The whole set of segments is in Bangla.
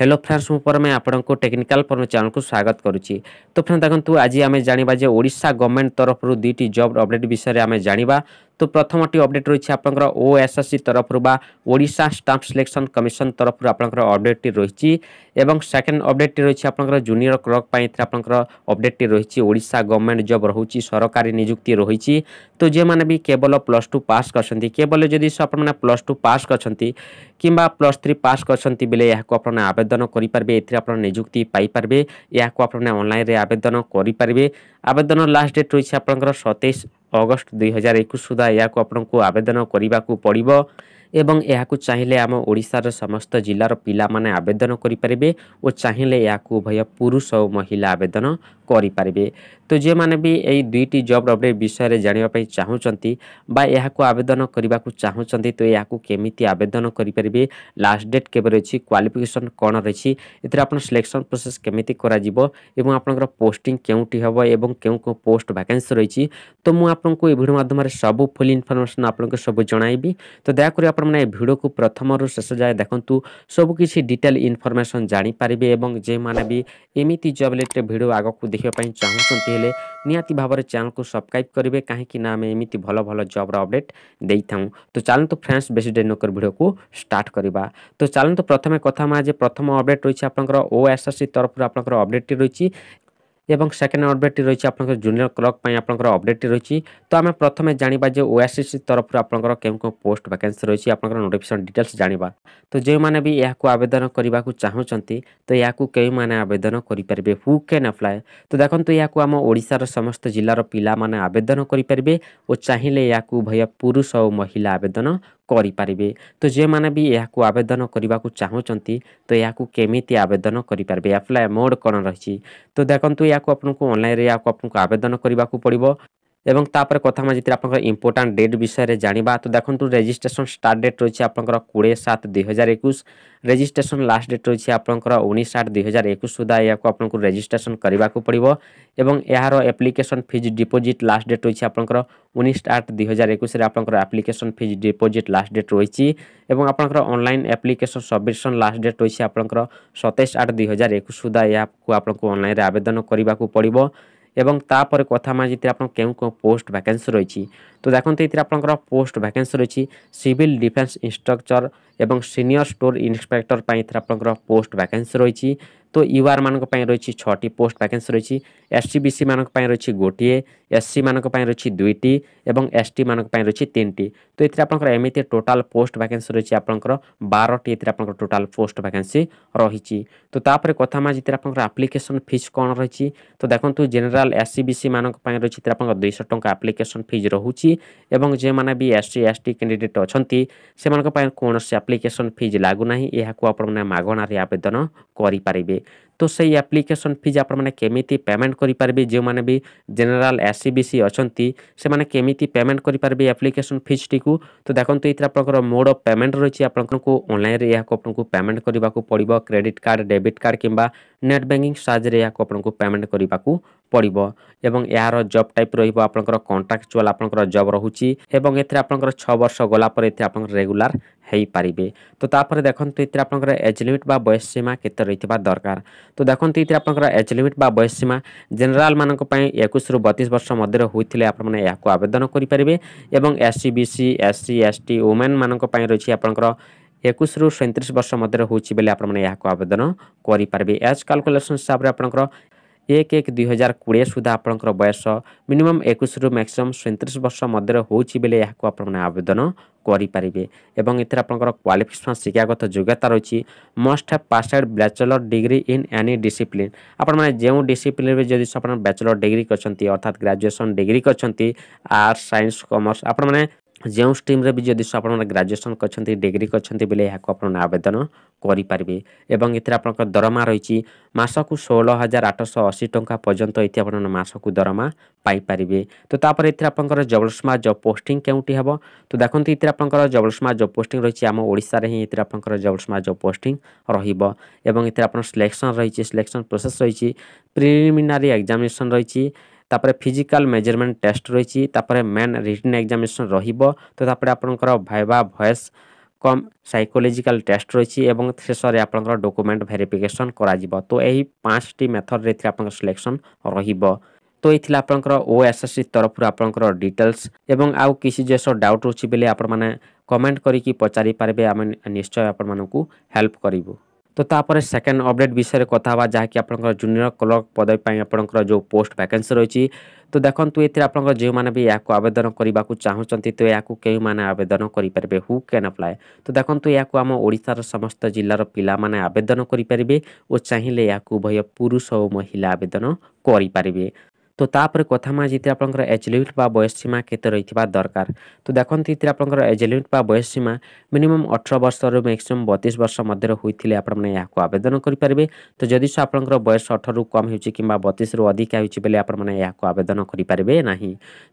हेलो फ्रेंड्स मुझे मैं आपको टेक्निकाल फर्म चैनल को स्वागत करुच्ची तो फ्रेंड देखो आज आम जाना जे ओडा गवर्नमेंट तरफ दुईट जब अपडेट विषय आम जाना তো প্রথমটি অপডেট রয়েছে আপনার ওএসএসসি তরফর বা ওড়শা স্টাফ সিলেকশন কমিশন তরফর আপনার অপডেটটি রয়েছে এবং সেকেন্ড অপডেটটি রয়েছে আপনার জুনিয়র ক্লর্ক আপনার অপডেটটি রয়েছে ওড়শা গভর্নমেন্ট জব রয়েছে সরকারি নিযুক্তি রয়েছে তো যে বি কেবল প্লস টু পাস করছেন কেবল যদি আপনার প্লস টু পাস করছেন কিংবা প্লস থ্রি পাস করছেন বেলে আপনার আবেদন করে পারবে এতে আপনার নিযুক্তি পাইপারে আপনার অনলাইনে আবেদন করে পারবে আবেদন লাস্ট ডেট রয়েছে আপনার সতেইশ ଅଗଷ୍ଟ ଦୁଇ ହଜାର ଏକୋଇଶ ସୁଦ୍ଧା ଏହାକୁ ଆପଣଙ୍କୁ ଆବେଦନ କରିବାକୁ ପଡ଼ିବ ଏବଂ ଏହାକୁ ଚାହିଁଲେ ଆମ ଓଡ଼ିଶାର ସମସ୍ତ ଜିଲ୍ଲାର ପିଲାମାନେ ଆବେଦନ କରିପାରିବେ ଓ ଚାହିଁଲେ ଏହାକୁ ଉଭୟ ପୁରୁଷ ଓ ମହିଳା ଆବେଦନ କରିପାରିବେ ତ ଯେଉଁମାନେ ବି ଏଇ ଦୁଇଟି ଜବ୍ ଅପଡ଼େଟ୍ ବିଷୟରେ ଜାଣିବା ପାଇଁ ଚାହୁଁଛନ୍ତି ବା ଏହାକୁ ଆବେଦନ କରିବାକୁ ଚାହୁଁଛନ୍ତି ତ ଏହାକୁ କେମିତି ଆବେଦନ କରିପାରିବେ ଲାଷ୍ଟ ଡେଟ୍ କେବେ ରହିଛି କ୍ୱାଲିଫିକେସନ୍ କ'ଣ ରହିଛି ଏଥିରେ ଆପଣ ସିଲେକ୍ସନ୍ ପ୍ରୋସେସ୍ କେମିତି କରାଯିବ ଏବଂ ଆପଣଙ୍କର ପୋଷ୍ଟିଂ କେଉଁଠି ହେବ ଏବଂ କେଉଁ କେଉଁ ପୋଷ୍ଟ ଭ୍ୟାକେନ୍ସି ରହିଛି ତ ମୁଁ ଆପଣଙ୍କୁ ଏ ଭିଡ଼ିଓ ମାଧ୍ୟମରେ ସବୁ ଫୁଲ୍ ଇନଫର୍ମେସନ୍ ଆପଣଙ୍କୁ ସବୁ ଜଣାଇବି ତ ଦୟାକରି ଆପଣମାନେ ଏ ଭିଡ଼ିଓକୁ ପ୍ରଥମରୁ ଶେଷ ଯାଏ ଦେଖନ୍ତୁ ସବୁକିଛି ଡିଟେଲ୍ ଇନଫର୍ମେସନ୍ ଜାଣିପାରିବେ ଏବଂ ଯେଉଁମାନେ ବି ଏମିତି ଜବ୍ ରିଲେଟେଡ଼୍ ଭିଡ଼ିଓ ଆଗକୁ ଦେଖିବା ପାଇଁ ଚାହୁଁଛନ୍ତି ହେଲେ ନିହାତି ଭାବରେ ଚ୍ୟାନେଲ୍କୁ ସବସ୍କ୍ରାଇବ୍ କରିବେ କାହିଁକି ନା ଆମେ ଏମିତି ଭଲ ଭଲ ଜବ୍ର ଅପଡ଼େଟ୍ ଦେଇଥାଉଁ ତ ଚାଲନ୍ତୁ ଫ୍ରେଣ୍ଡସ୍ ବେଶୀ ଡେ ନକରି ଭିଡ଼ିଓକୁ ଷ୍ଟାର୍ଟ କରିବା ତ ଚାଲନ୍ତୁ ପ୍ରଥମେ କଥା ମା ଯେ ପ୍ରଥମ ଅପଡ଼େଟ୍ ରହିଛି ଆପଣଙ୍କର ଓ ଏସ୍ ଏସ୍ ସି ତରଫରୁ ଆପଣଙ୍କର ଅପଡ଼େଟ୍ଟି ରହିଛି এবং সেকেন্ড ଅପଡେଟ୍ଟି ରହିଛି ଆପଣଙ୍କର ଜୁନିୟର କ୍ଲର୍କ ପାଇଁ ଆପଣଙ୍କର ଅପଡେଟ୍ଟି ରହିଛି ତ ଆମେ ପ୍ରଥମେ ଜାଣିବା ଯେ ଓଆରସିସି ତରଫରୁ ଆପଣଙ୍କର କେଉଁ କେଉଁ ପୋଷ୍ଟ ଭ୍ୟାକେନ୍ସି ରହିଛି ଆପଣଙ୍କର ନୋଟିଫିକେସନ୍ ଡିଟେଲ୍ସ ଜାଣିବା ତ ଯେଉଁମାନେ ବି ଏହାକୁ ଆବେଦନ କରିବାକୁ ଚାହୁଁଛନ୍ତି ତ ଏହାକୁ କେଉଁମାନେ ଆବେଦନ କରିପାରିବେ ହୁ କ୍ୟାନ୍ ଆପ୍ଲାଏ ତ ଦେଖନ୍ତୁ ଏହାକୁ ଆମ ଓଡ଼ିଶାର ସମସ୍ତ ଜିଲ୍ଲାର ପିଲାମାନେ ଆବେଦନ କରିପାରିବେ ଓ ଚାହିଁଲେ ଏହାକୁ ଭୟ ପୁରୁଷ ଓ ମହିଳା ଆବେଦନ କରିପାରିବେ ତ ଯେଉଁମାନେ ବି ଏହାକୁ ଆବେଦନ କରିବାକୁ ଚାହୁଁଛନ୍ତି ତ ଏହାକୁ କେମିତି ଆବେଦନ କରିପାରିବେ ଆପ୍ଲାଏ ମୋଡ଼୍ କ'ଣ ରହିଛି ତ ଦେଖନ୍ତୁ ଏହାକୁ ଆପଣଙ୍କୁ ଅନଲାଇନ୍ରେ ଏହାକୁ ଆପଣଙ୍କୁ ଆବେଦନ କରିବାକୁ ପଡ଼ିବ এবং তারপরে কথা হওয়া যেতে আপনার ইম্পর্টাট ডেট বিষয়ে জাঁয়া তো দেখুন রেজিষ্ট্রেসন স্টার্ট ডেট রয়েছে আপনার কুড়ি সাত দুই হাজার একুশ রেজিষ্ট্রেসন লাস্ট ডেট রয়েছে আপনার উনিশ আট দুই হাজার একুশ সুদ্ধা আপনার রেজিষ্ট্রেসন করা পড়ব এবং এর application fees deposit last date রয়েছে আপনার উনিশ আট দুই হাজার একুশে আপনার application fees deposit last date রয়েছে এবং আপনার online application submission last date রয়েছে আপনার সতেইশ আট দুই হাজার একুশ সুদ্ধা আপনার অনলাইনে আবেদন করা পড়ব এবং তাপরে কথা মা মানে যেতে আপনার কেউ কেউ পোস্ট ভ্যাকেন্সি রয়েছে তো দেখুন এতে আপনার পোস্ট ভ্যাকেন্সি রয়েছে সিভিল ডিফেন্স ইনস্ট্রকচর এবং সিনিয়র স্টোর ইন্সপেক্টর এতে আপনার পোস্ট ভ্যাকেন্সি রয়েছে তো ୟୁଆର୍ ମାନଙ୍କ ପାଇଁ ରହିଛି ଛଅଟି ପୋଷ୍ଟ ଭ୍ୟାକେନ୍ସି ରହିଛି ଏସ୍ ସି ବି ସି ମାନଙ୍କ ପାଇଁ ରହିଛି ଗୋଟିଏ ଏସ୍ ସି ମାନଙ୍କ ପାଇଁ ରହିଛି ଦୁଇଟି ଏବଂ ଏସ୍ ଟି ମାନଙ୍କ ପାଇଁ ରହିଛି ତିନିଟି ତ ଏଥିରେ ଆପଣଙ୍କର ଏମିତି ଟୋଟାଲ୍ ପୋଷ୍ଟ ଭ୍ୟାକେନ୍ସି ରହିଛି ଆପଣଙ୍କର ବାରଟି ଏଥିରେ ଆପଣଙ୍କର ଟୋଟାଲ୍ ପୋଷ୍ଟ ଭ୍ୟାକେନ୍ସି ରହିଛି ତ ତାପରେ କଥା ମା ଯେଥିରେ ଆପଣଙ୍କର ଆପ୍ଲିକେସନ୍ ଫିସ୍ କ'ଣ ରହିଛି ତ ଦେଖନ୍ତୁ general S C B C ମାନଙ୍କ ପାଇଁ ରହିଛି ଏଥିରେ ଆପଣଙ୍କର ଦୁଇଶହ ଟଙ୍କା ଆପ୍ଲିକେସନ୍ ଫିସ୍ ରହୁଛି ଏବଂ ଯେଉଁମାନେ ବି S C S T candidate ଅଛନ୍ତି ସେମାନଙ୍କ ପାଇଁ କୌଣସି ଆପ୍ଲିକେସନ୍ ଫିଜ୍ ଲାଗୁନାହିଁ ଏହାକୁ ଆପଣମାନେ ମାଗଣାରେ ଆବେଦନ କରିପାରିବେ तो सही आप्लिकेसन फिज आपने पेमेंट करें जो मैंने भी general S C B C अच्छा से मैंने केमी पेमेंट करें आप्लिकेसन फिज टी तो देखो ये आप मोड अफ पेमेंट रही है आपको अनलाइन या आपको पेमेंट करने को क्रेडिट कार्ड डेबिट कार्ड कि नेट बैंकिंग साहाଯ୍य आपको पेमेंट करने को পড়ব এবং এর জব টাইপ রহব আপনার কন্ট্রাকচুয়াল আপনার জব রয়েছে এবং এতে আপনার ছ বর্ষ গলাপরে এতে আপনার রেগুলার হয়ে পারে তো তাপরে দেখুন এতে আপনার এজ লিমিট বা বয়স সীমা কেতে রয়েছে দরকার তো দেখুন এতে আপনার এজ লিমিট বা বয়স সীমা জেনারেল মানুষ একুশ রু বতিশ বর্ষ মধ্যে হয়েছে আপনার এখন আবেদন করে পারে এবং SC BC SC ST women মানুষ রয়েছে আপনার একুশরু সৈত্রিশ বর্ষ মধ্যে হচ্ছে বেলে আপনার এখন আবেদন করে পারবে এজ কাল্কুলেসন হিসাবে আপনার ଏକ ଏକ ଦୁଇ ହଜାର କୋଡ଼ିଏ ସୁଦ୍ଧା ଆପଣଙ୍କର ବୟସ ମିନିମମ୍ ଏକୋଇଶରୁ ମ୍ୟାକ୍ସିମମ୍ ସଇଁତିରିଶ ବର୍ଷ ମଧ୍ୟରେ ହେଉଛି ବେଲେ ଏହାକୁ ଆପଣମାନେ ଆବେଦନ କରିପାରିବେ ଏବଂ ଏଥିରେ ଆପଣଙ୍କର କ୍ୱାଲିଫିକେସନ୍ ଶିକ୍ଷାଗତ ଯୋଗ୍ୟତା ରହିଛି must have pass out bachelor degree in any discipline ଆପଣମାନେ ଯେଉଁ ଡିସିପ୍ଲିନ୍ରେ ଯଦି ଆପଣ ବ୍ୟାଚଲର ଡିଗ୍ରୀ କରିଛନ୍ତି ଅର୍ଥାତ୍ ଗ୍ରାଜୁଏସନ୍ ଡିଗ୍ରୀ କରିଛନ୍ତି ଆର୍ଟ୍ସ ସାଇନ୍ସ କମର୍ସ ଆପଣମାନେ ଯେଉଁ ଷ୍ଟ୍ରିମ୍ରେ ବି ଯଦି ଆପଣ ଗ୍ରାଜୁଏସନ୍ କରିଛନ୍ତି ଡିଗ୍ରୀ କରିଛନ୍ତି ବେଲେ ଏହାକୁ ଆପଣ ଆବେଦନ କରିପାରିବେ ଏବଂ ଏଥିରେ ଆପଣଙ୍କ ଦରମା ରହିଛି ମାସକୁ ଷୋହଳ ହଜାର ଆଠଶହ ଅଶୀ ଟଙ୍କା ପର୍ଯ୍ୟନ୍ତ ଏଠି ଆପଣ ମାସକୁ ଦରମା ପାଇପାରିବେ ତ ତାପରେ ଏଥିରେ ଆପଣଙ୍କର ଜବଲସମା ଜବ୍ ପୋଷ୍ଟିଂ କେଉଁଠି ହେବ ତ ଦେଖନ୍ତୁ ଏଥିରେ ଆପଣଙ୍କର ଜବଲସମା ଜବ୍ ପୋଷ୍ଟିଂ ରହିଛି ଆମ ଓଡ଼ିଶାରେ ହିଁ ଏଥିରେ ଆପଣଙ୍କର ଜବଲସମା ଜବ୍ ପୋଷ୍ଟିଂ ରହିବ ଏବଂ ଏଥିରେ ଆପଣ ସିଲେକ୍ସନ୍ ରହିଛି ସିଲେକ୍ସନ୍ ପ୍ରୋସେସ୍ ରହିଛି ପ୍ରିଲିମିନାରୀ ଏକ୍ଜାମିନେସନ୍ ରହିଛି ତାପରେ ଫିଜିକାଲ୍ ମେଜରମେଣ୍ଟ ଟେଷ୍ଟ ରହିଛି ତାପରେ ମେନ୍ ରିଟର୍ନ ଏକ୍ଜାମିନେସନ୍ ରହିବ ତ ତାପରେ ଆପଣଙ୍କର viva voce cum psychological test ରହିଛି ଏବଂ ଶେଷରେ ଆପଣଙ୍କର ଡକୁମେଣ୍ଟ ଭେରିଫିକେସନ୍ କରାଯିବ ତ ଏହି ପାଞ୍ଚଟି ମେଥଡ଼ରେ ଏଥିରେ ଆପଣଙ୍କର ସିଲେକ୍ସନ୍ ରହିବ ତ ଏଇ ଥିଲା ଆପଣଙ୍କର ଓ ଏସ୍ ଏସ୍ ସି ତରଫରୁ ଆପଣଙ୍କର ଡିଟେଲ୍ସ ଏବଂ ଆଉ କିଛି ଜିନିଷ ଡାଉଟ୍ ରହୁଛି ବେଲେ ଆପଣମାନେ କମେଣ୍ଟ କରିକି ପଚାରି ପାରିବେ ଆମେ ନିଶ୍ଚୟ ଆପଣମାନଙ୍କୁ ହେଲ୍ପ କରିବୁ তো ତାପରେ ସେକେଣ୍ଡ ଅପଡ଼େଟ୍ ବିଷୟରେ କଥା ହେବା ଯାହାକି ଆପଣଙ୍କର ଜୁନିୟର କ୍ଲର୍କ ପଦବୀ ପାଇଁ ଆପଣଙ୍କର ଯେଉଁ ପୋଷ୍ଟ ଭ୍ୟାକେନ୍ସି ରହିଛି ତ ଦେଖନ୍ତୁ ଏଥିରେ ଆପଣଙ୍କର ଯେଉଁମାନେ ବି ଏହାକୁ ଆବେଦନ କରିବାକୁ ଚାହୁଁଛନ୍ତି ତ ଏହାକୁ କେଉଁମାନେ ଆବେଦନ କରିପାରିବେ ହୁ କ୍ୟାନ୍ ଆପ୍ଲାଏ ତ ଦେଖନ୍ତୁ ଏହାକୁ ଆମ ଓଡ଼ିଶାର ସମସ୍ତ ଜିଲ୍ଲାର ପିଲାମାନେ ଆବେଦନ କରିପାରିବେ ଓ ଚାହିଁଲେ ଏହାକୁ ଉଭୟ ପୁରୁଷ ଓ ମହିଳା ଆବେଦନ କରିପାରିବେ তো তাপরে কথামা যেতে আপনার এজ লিমিট বা বয়স সীমা কেতে রয়েছে দরকার তো দেখুন এতে আপনার এজ লিমিট বা বয়স সীমা মিনিমম অঠর বর্ষর ম্যাক্সিমম বতিশ বর্ষ মধ্যে হয়েছে আপনার এখন আবেদন করে পারবে তো যদি আপনার বয়স অঠর কম হচ্ছে কিংবা বতিশ রু অধিকা হচ্ছে বেলে আপনার এখন আবেদন করে পারবে না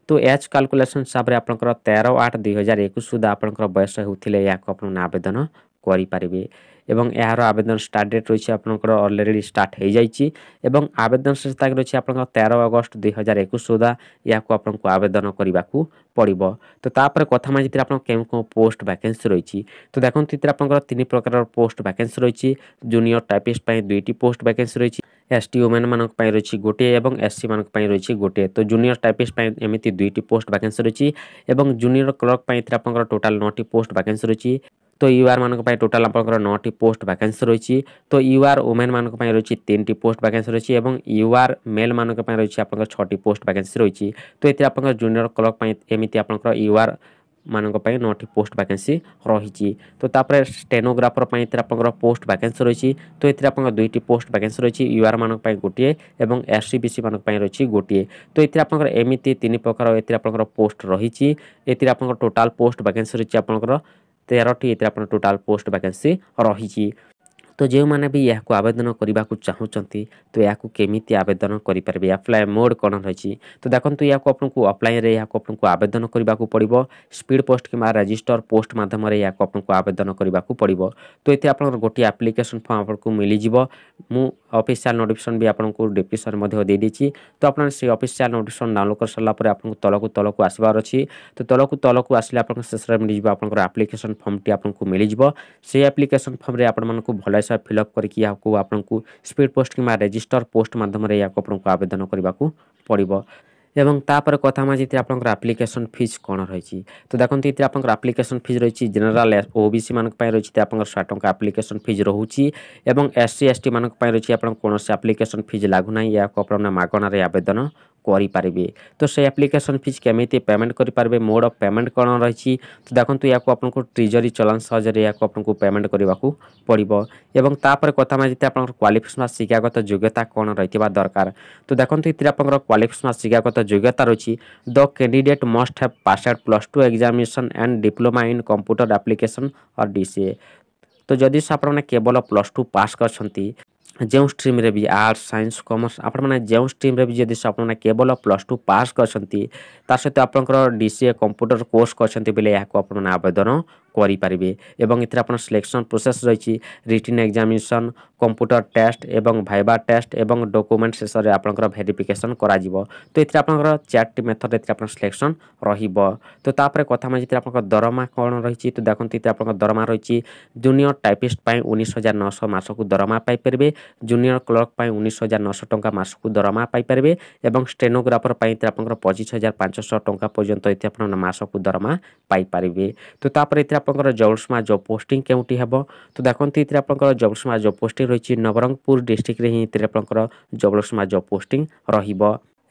তো এজ কাল্কুলেসন হিসাবে আপনার তের আট দুই হাজার একুশ সুদ্ধা আপনার বয়স হলে আপনার আবেদন করে পারবে এবং এর আবেদন ষ্টার্ট ডেট রয়েছে আপনার অলরেডি স্টার্ট হয়ে যাই এবং আবেদন শেষ তারিখ রয়েছে আপনার তের অগস্ট দুই হাজার একুশ সুদ্ধা ইয়াকু আপনার আবেদন করা পড়ব তো তাপরে কথা মানে যেতে আপনার কেউ কেউ পোস্ট ভ্যাকেন্সি রয়েছে তো দেখুন এতে আপনার তিন প্রকার পোস্ট ভ্যাকেন্সি রয়েছে জুনিয়র টাইপিস্ট পাই দুইটি পোস্ট ভ্যাকেন্সি রয়েছে এসটি ওমেন মান রয়েছে গোটিয়ে এবং এসসি মান রয়েছে গোটিয়ে তো জুনিয়র টাইপিস্ট এমনি দুইটি পোস্ট ভ্যাকেন্সি রয়েছে এবং জুনিয়র ক্লর্ক এতে আপনার টোটাল নটি পোস্ট ভ্যাকেন্সি রয়েছে তো ইউআর মানি টোটাল আপনার নটি পোস্ট ভ্যাকান্সি রয়েছে তো ইউআর ওমেন মানি রয়েছে তিনটি পোস্ট ভ্যাকান্সি রয়েছে এবং ইউআর মেল মানি রয়েছে আপনার ছটি পোস্ট ভ্যাকান্সি রয়েছে তো এতে আপনার জুনিয়র ক্লর্ক এমিতি আপনার ইউআর ମାନଙ୍କ ପାଇଁ ନଅଟି ପୋଷ୍ଟ ଭ୍ୟାକେନ୍ସି ରହିଛି ତ ତାପରେ ଷ୍ଟେନୋଗ୍ରାଫର ପାଇଁ ଏଥିରେ ଆପଣଙ୍କର ପୋଷ୍ଟ ଭ୍ୟାକେନ୍ସି ରହିଛି ତ ଏଥିରେ ଆପଣଙ୍କର ଦୁଇଟି ପୋଷ୍ଟ ଭ୍ୟାକେନ୍ସି ରହିଛି ୟୁଆର୍ ମାନଙ୍କ ପାଇଁ ଗୋଟିଏ ଏବଂ ଏସ୍ ସି ବି ସି ମାନଙ୍କ ପାଇଁ ରହିଛି ଗୋଟିଏ ତ ଏଥିରେ ଆପଣଙ୍କର ଏମିତି ତିନି ପ୍ରକାର ଏଥିରେ ଆପଣଙ୍କର ପୋଷ୍ଟ ରହିଛି ଏଥିରେ ଆପଣଙ୍କର ଟୋଟାଲ୍ ପୋଷ୍ଟ ଭ୍ୟାକେନ୍ସି ରହିଛି ଆପଣଙ୍କର ତେରଟି ଏଥିରେ ଆପଣ ଟୋଟାଲ୍ ପୋଷ୍ଟ ଭ୍ୟାକେନ୍ସି ରହିଛି ତ ଯେଉଁମାନେ ବି ଏହାକୁ ଆବେଦନ କରିବାକୁ ଚାହୁଁଛନ୍ତି ତ ଏହାକୁ କେମିତି ଆବେଦନ କରିପାରିବେ ଆପ୍ଲାଏ ମୋଡ଼୍ କ'ଣ ରହିଛି ତ ଦେଖନ୍ତୁ ଏହାକୁ ଆପଣଙ୍କୁ ଅଫ୍ଲାଇନ୍ରେ ଏହାକୁ ଆପଣଙ୍କୁ ଆବେଦନ କରିବାକୁ ପଡ଼ିବ ସ୍ପିଡ଼୍ ପୋଷ୍ଟ କିମ୍ବା ରେଜିଷ୍ଟର ପୋଷ୍ଟ ମାଧ୍ୟମରେ ଏହାକୁ ଆପଣଙ୍କୁ ଆବେଦନ କରିବାକୁ ପଡ଼ିବ ତ ଏଥିରେ ଆପଣଙ୍କର ଗୋଟିଏ ଆପ୍ଲିକେସନ୍ ଫର୍ମ ଆପଣଙ୍କୁ ମିଳିଯିବ ମୁଁ ଅଫିସିଆଲ୍ ନୋଟିଫିକେସନ୍ ବି ଆପଣଙ୍କୁ ଡେପ୍ୟୁସନ୍ ମଧ୍ୟ ଦେଇଦେଇଛି ତ ଆପଣ ସେ ଅଫିସିଆଲ୍ ନୋଟିଫିକେସନ୍ ଡାଉନଲୋଡ଼ କରିସାରିଲା ପରେ ଆପଣଙ୍କୁ ତଳକୁ ତଳକୁ ଆସିବାର ଅଛି ତ ତଳକୁ ତଳକୁ ଆସିଲେ ଆପଣଙ୍କ ଶେଷରେ ମିଳିଯିବ ଆପଣଙ୍କର ଆପ୍ଲିକେସନ୍ ଫର୍ମଟି ଆପଣଙ୍କୁ ମିଳିଯିବ ସେଇ ଆପ୍ଲିକେସନ୍ ଫର୍ମରେ ଆପଣମାନଙ୍କୁ ଭଲ पैसा फिलअप करके आपको आपको स्पीड पोस्ट किंवा रेजिस्टर पोस्ट माध्यम आपको आवेदन करने को पड़ो এবং তাপরে কথা মাঝে এতে আপনার আপ্লিকেসন ফিজ কোণ রয়েছে তো দেখুন এতে আপনার আপ্লিকেসন ফিজ রয়েছে জেনারেল ওবিসি মানুষ রয়েছে আপনার শহে টাকা আপ্লিকেসন ফিজ রয়েছে এবং এসসি এসটি মানুষ রয়েছে আপনার কোণী আপ্লিকেসন ফিজ লাগু না আপনার মাগণার আবেদন କରିପାରିବେ ତ ସେ ଆପ୍ଲିକେସନ୍ ଫିଜ୍ କେମିତି ପେମେଣ୍ଟ କରିପାରିବେ ମୋଡ଼ ଅଫ୍ ପେମେଣ୍ଟ କ'ଣ ରହିଛି ତ ଦେଖନ୍ତୁ ଏହାକୁ ଆପଣଙ୍କୁ ଟ୍ରିଜରୀ ଚଲାଣ ସହଜରେ ଏହାକୁ ଆପଣଙ୍କୁ ପେମେଣ୍ଟ କରିବାକୁ ପଡ଼ିବ ଏବଂ ତାପରେ କଥା ମାରିତେ ଆପଣଙ୍କର କ୍ୱାଲିଫିକେସନ୍ ବା ଶିକ୍ଷାଗତ ଯୋଗ୍ୟତା କ'ଣ ରହିଥିବା ଦରକାର ତ ଦେଖନ୍ତୁ ଏଥିରେ ଆପଣଙ୍କର କ୍ୱାଲିଫିକେସନ୍ ବା ଶିକ୍ଷାଗତ ଯୋଗ୍ୟତା ରହିଛି the candidate must have pass out plus two examination and diploma in computer application or D C A ତ ଯଦି ଆପଣମାନେ କେବଳ ପ୍ଲସ୍ ଟୁ ପାସ୍ କରିଛନ୍ତି ଯେଉଁ ଷ୍ଟ୍ରିମ୍ରେ ବି ଆର୍ଟ୍ସ ସାଇନ୍ସ କମର୍ସ ଆପଣମାନେ ଯେଉଁ ଷ୍ଟ୍ରିମ୍ରେ ବି ଯଦି ଆପଣମାନେ କେବଳ ପ୍ଲସ୍ ଟୁ ପାସ୍ କରିଛନ୍ତି ତା ସହିତ ଆପଣଙ୍କର D C A computer course କରିଛନ୍ତି ବୋଲେ ଏହାକୁ ଆପଣମାନେ ଆବେଦନ କରିପାରିବେ ଏବଂ ଏଥିରେ ଆପଣ ସିଲେକ୍ସନ୍ ପ୍ରୋସେସ୍ ରହିଛି ରିଟିନ୍ ଏକ୍ଜାମିନେସନ୍ କମ୍ପ୍ୟୁଟର ଟେଷ୍ଟ ଏବଂ ଭାଇବା ଟେଷ୍ଟ ଏବଂ ଡକୁମେଣ୍ଟ ଶେଷରେ ଆପଣଙ୍କର ଭେରିଫିକେସନ୍ କରାଯିବ ତ ଏଥିରେ ଆପଣଙ୍କର ଚାର୍ଟି ମେଥଡ଼ ଏଥିରେ ଆପଣଙ୍କ ସିଲେକ୍ସନ୍ ରହିବ ତ ତାପରେ କଥା ଆମେ ଯେଥିରେ ଆପଣଙ୍କ ଦରମା କ'ଣ ରହିଛି ତ ଦେଖନ୍ତୁ ଏଥିରେ ଆପଣଙ୍କ ଦରମା ରହିଛି ଜୁନିୟର ଟାଇପିଷ୍ଟ ପାଇଁ ଉଣେଇଶ ହଜାର ନଅଶହ ମାସକୁ ଦରମା ପାଇପାରିବେ ଜୁନିୟର କ୍ଲର୍କ ପାଇଁ ଉଣେଇଶ ହଜାର ନଅଶହ ଟଙ୍କା ମାସକୁ ଦରମା ପାଇପାରିବେ ଏବଂ ଷ୍ଟେନୋଗ୍ରାଫର ପାଇଁ ଏଥିରେ ଆପଣଙ୍କର ପଚିଶ ହଜାର ପାଞ୍ଚଶହ ଟଙ୍କା ପର୍ଯ୍ୟନ୍ତ ଏଥିରେ ଆପଣ ମାସକୁ ଦରମା ପାଇପାରିବେ ତ ତାପରେ ଏଥିରେ আপনার জবল সমাজ জব পোস্টিং কেউটি হব তো দেখুন এতে আপনার জবল সমাজ জব পোস্টিং রয়েছে নবরঙ্গপুর ডিস্ট্রিক্টরে হি এতে আপনার জবল সমাজ জব পোস্টিং রহব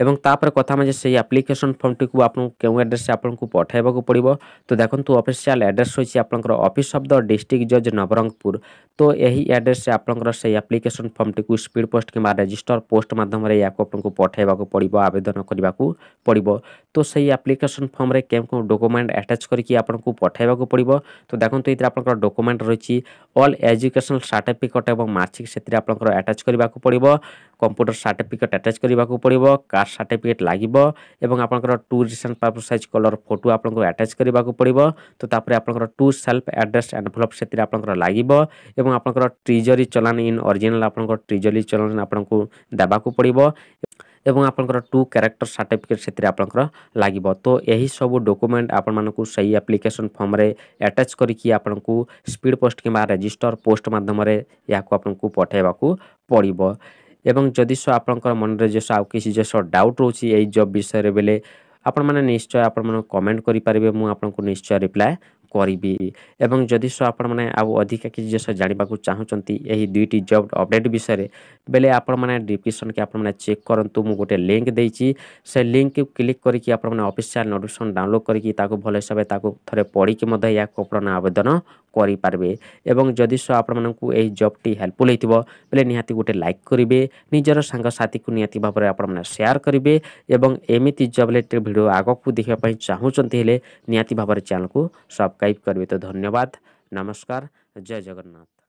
এবং তাপরে কথা মানে সেই আপ্লিকেসন ফর্মটিকে আপনার কেউ আড্রেসে আপনার পঠাইবাকে পড়ব তো দেখুন অফিসিয়াল আড্রেস হচ্ছে আপনার অফিস অফ দ ডিস্ট্রিক্ট জজ নবরঙ্গপুর তো ଏହି ଆଡ୍ରେସ୍ରେ ଆପଣଙ୍କର ସେଇ ଆପ୍ଲିକେସନ୍ ଫର୍ମଟିକୁ ସ୍ପିଡ଼୍ ପୋଷ୍ଟ କିମ୍ବା ରେଜିଷ୍ଟର ପୋଷ୍ଟ ମାଧ୍ୟମରେ ଏହାକୁ ଆପଣଙ୍କୁ ପଠାଇବାକୁ ପଡ଼ିବ ଆବେଦନ କରିବାକୁ ପଡ଼ିବ ତ ସେଇ ଆପ୍ଲିକେସନ୍ ଫର୍ମରେ କେଉଁ କେଉଁ ଡକୁମେଣ୍ଟ ଆଟାଚ୍ କରିକି ଆପଣଙ୍କୁ ପଠାଇବାକୁ ପଡ଼ିବ ତ ଦେଖନ୍ତୁ ଏଥିରେ ଆପଣଙ୍କର ଡକୁମେଣ୍ଟ ରହିଛି ଅଲ୍ ଏଜୁକେସନ୍ ସାର୍ଟିଫିକେଟ୍ ଏବଂ ମାର୍କସିଟ୍ ସେଥିରେ ଆପଣଙ୍କର ଆଟାଚ୍ କରିବାକୁ ପଡ଼ିବ କମ୍ପ୍ୟୁଟର ସାର୍ଟିଫିକେଟ୍ ଆଟାଚ୍ କରିବାକୁ ପଡ଼ିବ କାଷ୍ଟ ସାର୍ଟିଫିକେଟ୍ ଲାଗିବ ଏବଂ ଆପଣଙ୍କର two recent passport size colour photo ଆପଣଙ୍କୁ ଆଟାଚ୍ କରିବାକୁ ପଡ଼ିବ ତ ତାପରେ ଆପଣଙ୍କର ଟୁ ସେଲ୍ଫ ଆଡ୍ରେସ୍ ଏନ୍ଭଲପ୍ ସେଥିରେ ଆପଣଙ୍କର ଲାଗିବ ଏବଂ ଆପଣଙ୍କର ଟ୍ରିଜରୀ ଚଲାଣ ଇନ୍ ଅରିଜିନାଲ୍ ଆପଣଙ୍କର ଟ୍ରିଜରୀ ଚଲାଣ ଆପଣଙ୍କୁ ଦେବାକୁ ପଡ଼ିବ ଏବଂ ଆପଣଙ୍କର ଟୁ କ୍ୟାରେକ୍ଟର ସାର୍ଟିଫିକେଟ୍ ସେଥିରେ ଆପଣଙ୍କର ଲାଗିବ ତ ଏହିସବୁ ଡକୁମେଣ୍ଟ ଆପଣମାନଙ୍କୁ ସେଇ ଆପ୍ଲିକେସନ୍ ଫର୍ମରେ ଆଟାଚ୍ କରିକି ଆପଣଙ୍କୁ ସ୍ପିଡ଼୍ ପୋଷ୍ଟ କିମ୍ବା ରେଜିଷ୍ଟର ପୋଷ୍ଟ ମାଧ୍ୟମରେ ଏହାକୁ ଆପଣଙ୍କୁ ପଠାଇବାକୁ ପଡ଼ିବ ଏବଂ ଯଦି ସ ଆପଣଙ୍କର ମନରେ ଯେ ଆଉ କିଛି ଯେ ଡାଉଟ୍ ରହୁଛି ଏଇ ଜବ୍ ବିଷୟରେ ବେଲେ ଆପଣମାନେ ନିଶ୍ଚୟ ଆପଣମାନେ କମେଣ୍ଟ କରିପାରିବେ ମୁଁ ଆପଣଙ୍କୁ ନିଶ୍ଚୟ ରିପ୍ଲାଏ କରିବି ଏବଂ ଯଦି ସୋ ଆପଣମାନେ ଆଉ ଅଧିକା କିଛି ଜିନିଷ ଜାଣିବାକୁ ଚାହୁଁଛନ୍ତି ଏହି ଦୁଇଟି ଜବ୍ ଅପଡ଼େଟ୍ ବିଷୟରେ ବେଲେ ଆପଣମାନେ ଡିସ୍କ୍ରିପ୍ସନ୍କେ ଆପଣମାନେ ଚେକ୍ କରନ୍ତୁ ମୁଁ ଗୋଟେ ଲିଙ୍କ୍ ଦେଇଛି ସେ ଲିଙ୍କ୍କୁ କ୍ଲିକ୍ କରିକି ଆପଣମାନେ ଅଫିସିଆଲ୍ ନୋଟିଫିକେସନ୍ ଡାଉନଲୋଡ଼୍ କରିକି ତାକୁ ଭଲ ହିସାବରେ ତାକୁ ଥରେ ପଢ଼ିକି ମଧ୍ୟ ଏହାକୁ ଆପଣ ଆବେଦନ କରିପାରିବେ ଏବଂ ଯଦି ସହ ଆପଣମାନଙ୍କୁ ଏହି ଜବ୍ଟି ହେଲ୍ପଫୁଲ୍ ହୋଇଥିବ ବୋଲେ ନିହାତି ଗୋଟେ ଲାଇକ୍ କରିବେ ନିଜର ସାଙ୍ଗସାଥିକୁ ନିହାତି ଭାବରେ ଆପଣମାନେ ସେୟାର କରିବେ ଏବଂ ଏମିତି ଜବ୍ ରିଲେଟେଡ଼୍ ଭିଡ଼ିଓ ଆଗକୁ ଦେଖିବା ପାଇଁ ଚାହୁଁଛନ୍ତି ହେଲେ ନିହାତି ଭାବରେ ଚ୍ୟାନେଲ୍କୁ ସବସ୍କ୍ରାଇବ୍ କରିବେ ତ ଧନ୍ୟବାଦ ନମସ୍କାର ଜୟ ଜଗନ୍ନାଥ